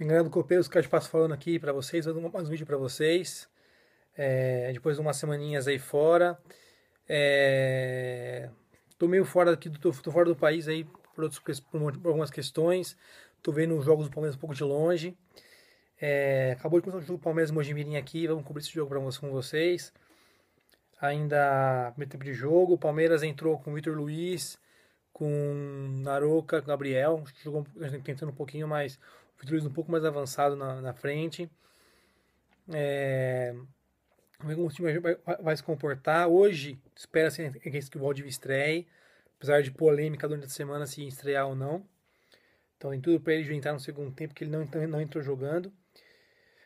Migrando do Copeiro, os te passo falando aqui para vocês, dar mais um vídeo para vocês. É, depois de umas semaninhas aí fora. É, tô meio fora aqui, tô, tô fora do país aí por, outros, por, por algumas questões. Tô vendo os jogos do Palmeiras um pouco de longe. É, acabou de começar o jogo do Palmeiras Mojimirim aqui, vamos cobrir esse jogo pra, com vocês. Ainda primeiro tempo de jogo, o Palmeiras entrou com o Vitor Luiz, com Naroca, com Gabriel, jogou tentando um pouquinho, mas um pouco mais avançado na, na frente. É, como o time vai, vai, se comportar. Hoje, espera-se que o Valdivia estreie, apesar de polêmica durante a semana se estrear ou não. Então tem tudo para ele entrar no segundo tempo, que ele não, não entrou jogando.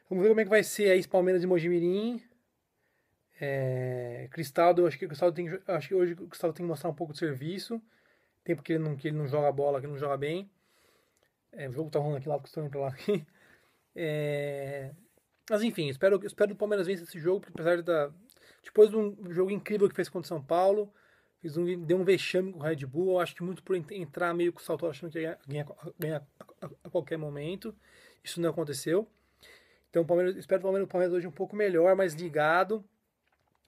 Vamos ver como é que vai ser aí esse Palmeiras e Mojimirim. É, Cristaldo, acho que Cristaldo tem, acho que hoje o Cristaldo tem que mostrar um pouco de serviço. Tempo que ele não, que ele não joga bola, que ele não joga bem. É, o jogo tá rolando aqui lá, porque estou indo pra lá aqui. É... Mas enfim, espero, espero que o Palmeiras vença esse jogo, porque apesar da. Depois de um jogo incrível que fez contra o São Paulo, fez um, deu um vexame com o Red Bull, eu acho que muito por entrar meio com o salto achando que ia ganhar, ganhar a, qualquer momento. Isso não aconteceu. Então espero Palmeiras, espero o Palmeiras, Palmeiras hoje um pouco melhor, mais ligado,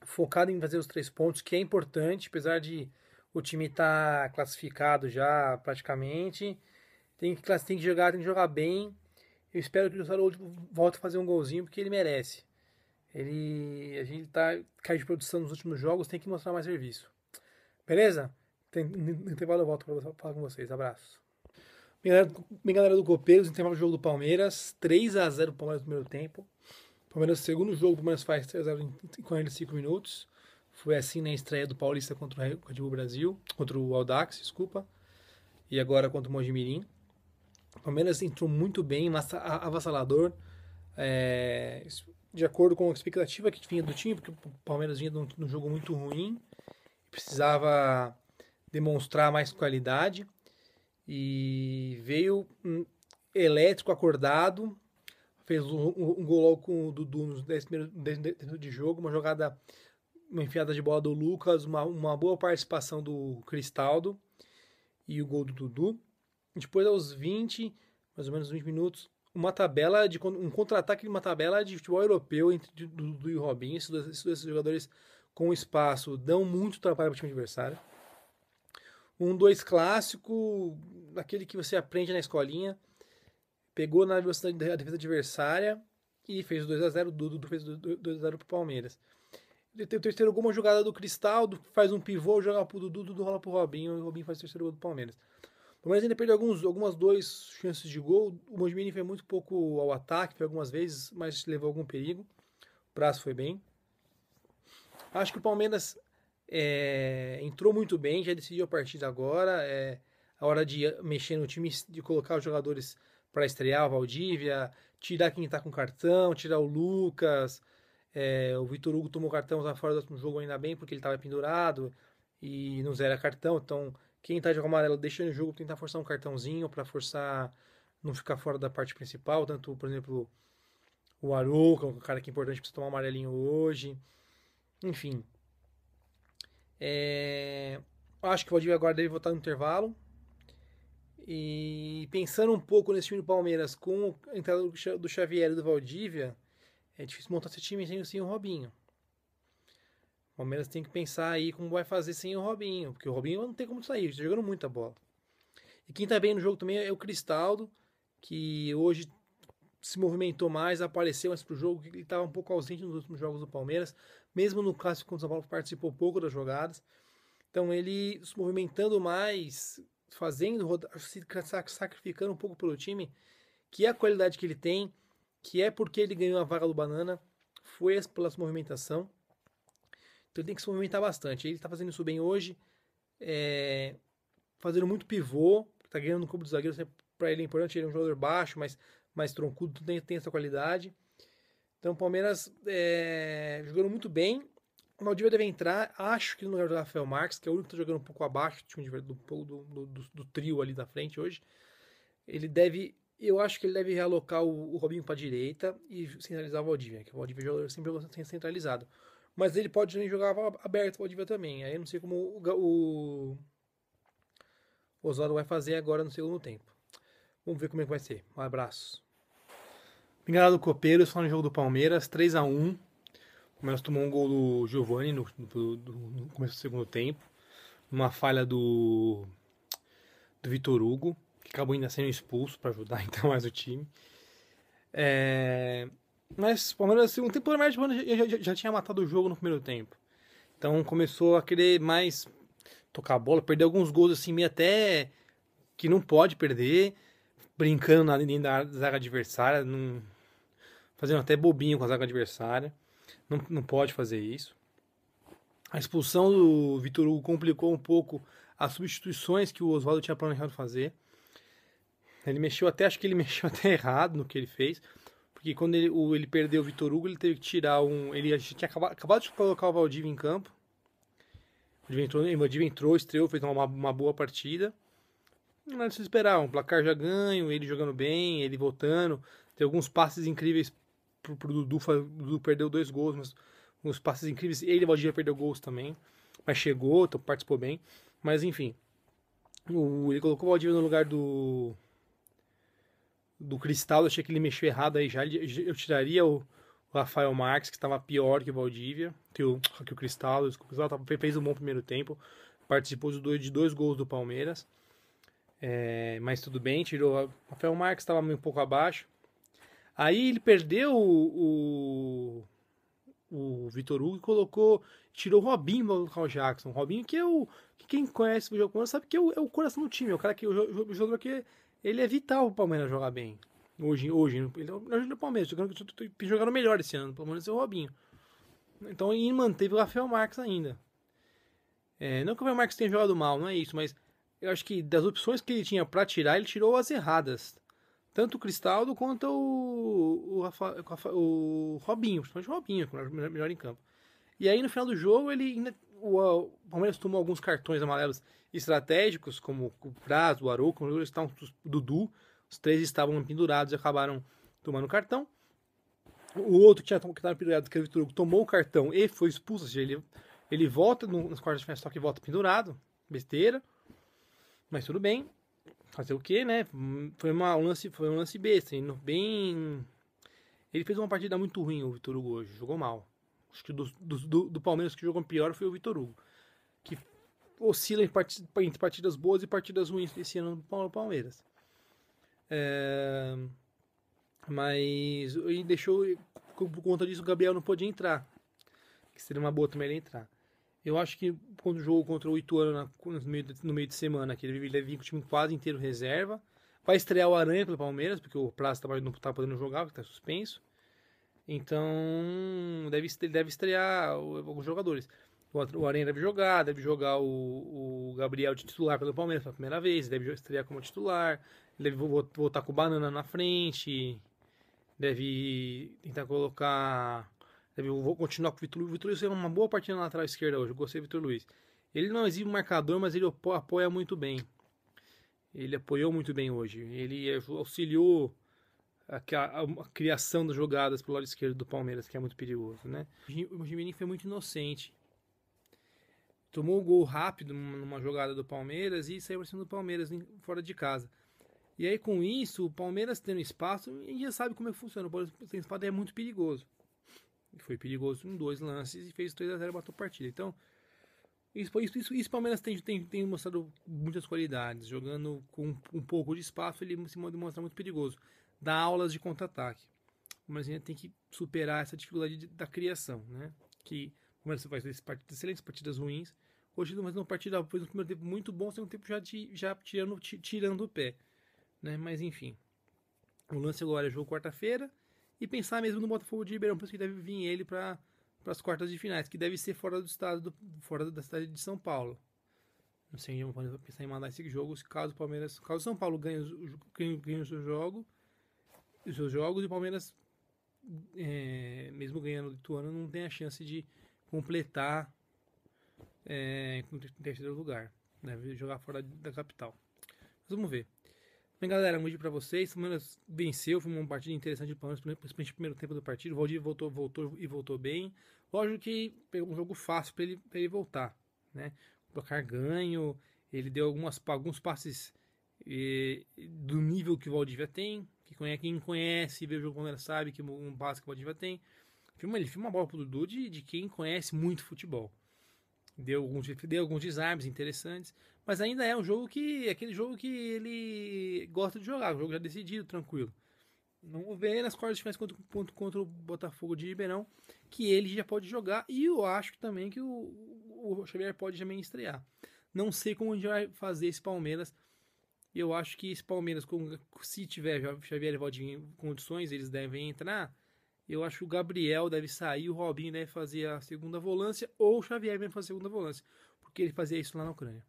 focado em fazer os três pontos, que é importante, apesar de o time estar tá classificado já praticamente. Tem que, tem que jogar, tem que jogar bem. Eu espero que o Sarold tipo, volte a fazer um golzinho, porque ele merece. Ele, a gente tá cai de produção nos últimos jogos, tem que mostrar mais serviço. Beleza? no intervalo eu volto para falar com vocês. Abraço. Minha galera, minha galera do Copeiros, intervalo do jogo do Palmeiras, 3 a 0 pro Palmeiras no primeiro tempo. Palmeiras, segundo jogo, o Palmeiras faz 3x0 em 45 minutos. Foi assim na estreia do Paulista contra o Red Bull Brasil, contra o Aldax, desculpa. E agora contra o Mojimirim. Palmeiras entrou muito bem, avassalador, é, de acordo com a expectativa que vinha do time, porque o Palmeiras vinha de um jogo muito ruim, precisava demonstrar mais qualidade e veio um elétrico acordado, fez um, um gol logo com o Dudu nos 10 minutos de jogo, uma jogada, uma enfiada de bola do Lucas, uma, uma boa participação do Cristaldo e o gol do Dudu. Depois, aos 20, mais ou menos 20 minutos, uma tabela de um contra-ataque de uma tabela de futebol europeu entre Dudu e robin Esses dois, esses dois jogadores com espaço dão muito trabalho para o time adversário. Um dois clássico, aquele que você aprende na escolinha. Pegou na velocidade da defesa adversária e fez 2 a 0 Dudu fez 2 a 0 para o Palmeiras. Tem o terceiro gol, uma jogada do Cristaldo, faz um pivô, joga pro Dudu, Dudu rola pro Robinho, e o Robinho faz o terceiro gol do Palmeiras. O Palmeiras ainda perdeu alguns, algumas duas chances de gol. O Mojimini foi muito pouco ao ataque, foi algumas vezes, mas levou algum perigo. O prazo foi bem. Acho que o Palmeiras é, entrou muito bem, já decidiu a partida agora. É a hora de mexer no time, de colocar os jogadores para estrear o Valdívia, tirar quem está com cartão, tirar o Lucas. É, o Vitor Hugo tomou cartão lá tá fora do último jogo ainda bem, porque ele estava pendurado e não zera cartão, então quem tá de amarelo deixando o jogo tentar forçar um cartãozinho para forçar não ficar fora da parte principal. Tanto, por exemplo, o Aru, que é um cara que é importante para tomar um amarelinho hoje. Enfim. É... Acho que o Valdivia agora deve voltar no intervalo. E pensando um pouco nesse time do Palmeiras, com a entrada do Xavier e do Valdívia, é difícil montar esse time sem, sem o Robinho. O Palmeiras tem que pensar aí como vai fazer sem o Robinho, porque o Robinho não tem como sair, está jogando muita bola. E quem está bem no jogo também é o Cristaldo, que hoje se movimentou mais, apareceu mais pro jogo, ele estava um pouco ausente nos últimos jogos do Palmeiras, mesmo no clássico contra o São Paulo participou pouco das jogadas. Então ele se movimentando mais, fazendo, se sacrificando um pouco pelo time, que é a qualidade que ele tem, que é porque ele ganhou a vaga do Banana, foi pela sua movimentação. Então ele tem que se movimentar bastante. Ele está fazendo isso bem hoje, é, fazendo muito pivô, está ganhando no cubo dos zagueiros. Né? Para ele é importante, ele é um jogador baixo, mas mais troncudo, então tem, tem essa qualidade. Então o Palmeiras é, jogando muito bem. O Maldívia deve entrar, acho que no lugar do Rafael Marques, que é o único que está jogando um pouco abaixo do, do, do, do trio ali da frente hoje. Ele deve eu acho que ele deve realocar o, o Robinho para direita e centralizar o Valdívia, que o Valdívia é jogador sempre centralizado. Mas ele pode também jogar aberto, pode ver também. Aí eu não sei como o, o, vai fazer agora no segundo tempo. Vamos ver como é que vai ser. Um abraço. Pingalá do Copeiro, só no jogo do Palmeiras, 3 a 1 O Palmeiras tomou um gol do Giovani no, no começo do segundo tempo. Uma falha do, do Vitor Hugo, que acabou ainda sendo expulso para ajudar ainda mais o time. É, mas o Palmeiras, assim, um tempo o Palmeiras já, já, já, tinha matado o jogo no primeiro tempo. Então começou a querer mais tocar a bola, perder alguns gols assim, meio até que não pode perder, brincando na linha da zaga adversária, não, fazendo até bobinho com a zaga adversária. Não, não pode fazer isso. A expulsão do Vitor Hugo complicou um pouco as substituições que o Oswaldo tinha planejado fazer. Ele mexeu até, acho que ele mexeu até errado no que ele fez que quando ele, o, ele perdeu o Vitor Hugo, ele teve que tirar um. Ele tinha acabado, acabado de colocar o Valdivia em campo. O Valdivia entrou, estreou, fez uma, uma boa partida. Não era se esperar, um placar já ganho, ele jogando bem, ele voltando. Tem alguns passes incríveis pro, pro Dudu, o Dudu perdeu dois gols, mas uns passes incríveis. Ele e o Valdivia perdeu gols também, mas chegou, então participou bem. Mas enfim, o, ele colocou o Valdivia no lugar do do Cristal, achei que ele mexeu errado aí já. Eu tiraria o, o Rafael Marques, que estava pior que o Valdívia, que o, que o Cristal. desculpa fez um bom primeiro tempo, participou de dois gols do Palmeiras. É, mas tudo bem, tirou. O Rafael Marques estava um pouco abaixo. Aí ele perdeu o, o, o Vitor Hugo e colocou. Tirou o Robinho do Carl Jackson. Robinho, que é o. Que quem conhece o jogo sabe que é o, é o coração do time. É o cara que. O, o jogador que ele é vital o Palmeiras jogar bem. Hoje, hoje, ele é o Palmeiras, jogando melhor esse ano, pelo menos é o Robinho. Então ele manteve o Rafael Marques ainda. É, não que o Rafael Marques tenha jogado mal, não é isso, mas eu acho que das opções que ele tinha para tirar, ele tirou as erradas. Tanto o Cristaldo quanto o, o, Rafa, o, Robinho, principalmente o Robinho, que é melhor em campo. E aí no final do jogo ele ainda, o, o Palmeiras tomou alguns cartões amarelos estratégicos, como o Prazo, o Arouca, o o Dudu, os três estavam pendurados e acabaram tomando cartão. O outro que estava pendurado, que é o Vitor Hugo, tomou o cartão e foi expulso, ou seja, ele, ele volta no, nas quartas de final, só que volta pendurado, besteira. Mas tudo bem, fazer o que, né? Foi, uma, um lance, foi um lance besta, bem... Ele fez uma partida muito ruim, o Vitor Hugo, hoje, jogou mal. Acho que do, do, do Palmeiras que jogou pior foi o Vitor Hugo. Que oscila em part... entre partidas boas e partidas ruins esse ano do Palmeiras. É... Mas ele deixou, por conta disso, o Gabriel não podia entrar. Que seria uma boa também ele entrar. Eu acho que quando jogou contra o Ituano no meio, de, no meio de semana, que ele deve vir com o time quase inteiro reserva. Vai estrear o Aranha pelo Palmeiras, porque o Praça tá, não está podendo jogar, porque está suspenso. Então, deve, ele deve estrear alguns jogadores. O, o Arena deve jogar, deve jogar o, o Gabriel de titular pelo Palmeiras pela primeira vez, deve estrear como titular, deve voltar com o Banana na frente, deve tentar colocar. Deve continuar com o Vitor Luiz. O Vitor Luiz é uma boa partida na lateral esquerda hoje, eu gostei do Vitor Luiz. Ele não exibe o marcador, mas ele apoia muito bem. Ele apoiou muito bem hoje. Ele auxiliou a, a, a, criação das jogadas pelo lado esquerdo do Palmeiras, que é muito perigoso, né? O Jimenez foi muito inocente. Tomou o gol rápido numa jogada do Palmeiras e saiu para do Palmeiras fora de casa. E aí, com isso, o Palmeiras tendo espaço, a gente já sabe como é que funciona. O Palmeiras tendo espaço é muito perigoso. Foi perigoso em dois lances e fez 3 a 0 bateu a partida. Então, isso, isso, isso, isso o Palmeiras tem, tem, tem mostrado muitas qualidades. Jogando com um pouco de espaço, ele se mostra muito perigoso dar aulas de contra-ataque. O Marcinha tem que superar essa dificuldade de, da criação, né? Que o Marcinha faz esse excelentes partidas ruins. Hoje não faz uma partida, depois um primeiro tempo muito bom, segundo tempo já, de, já tirando, tirando o pé. Né? Mas enfim. O lance agora é jogo quarta-feira. E pensar mesmo no Botafogo de Ribeirão, por isso que deve vir ele para as quartas de finais, que deve ser fora do estado, do, fora da cidade de São Paulo. Não sei vamos pensar em mandar esse jogo, caso o Palmeiras, caso São Paulo ganhe, ganhe o seu jogo, os seus jogos e o Palmeiras, é, mesmo ganhando o Lituano, não tem a chance de completar é, em terceiro lugar, né? jogar fora da capital. Mas vamos ver. Bem, galera, um vídeo pra vocês. Palmeiras venceu, foi uma partida interessante do Palmeiras, principalmente o primeiro tempo do partido. O Valdir voltou, voltou e voltou bem. Lógico que pegou um jogo fácil para ele, pra ele voltar, né? O placar ganho, ele deu algumas, alguns passes e, eh, do nível que o Valdívia tem, que conhece, quem conhece, vê o jogo quando sabe que um passe que o Badiva tem. Filma, ele filma uma bola pro Dudu de, de quem conhece muito futebol. Deu alguns, deu alguns desarmes interessantes, mas ainda é um jogo que. É aquele jogo que ele gosta de jogar, um jogo já decidido, tranquilo. Não vê nas quartas de final contra, contra, contra o Botafogo de Ribeirão, que ele já pode jogar, e eu acho também que o, o Xavier pode também estrear. Não sei como a gente vai fazer esse Palmeiras eu acho que esse Palmeiras, se tiver Xavier e Valdinho condições, eles devem entrar. Eu acho que o Gabriel deve sair, o Robinho deve fazer a segunda volância, ou o Xavier deve fazer a segunda volância, porque ele fazia isso lá na Ucrânia.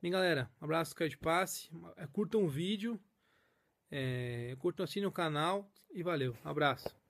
Bem, galera, um abraço, cara de passe. É, curtam o vídeo, é, curtam, assinem o canal e valeu. Um abraço.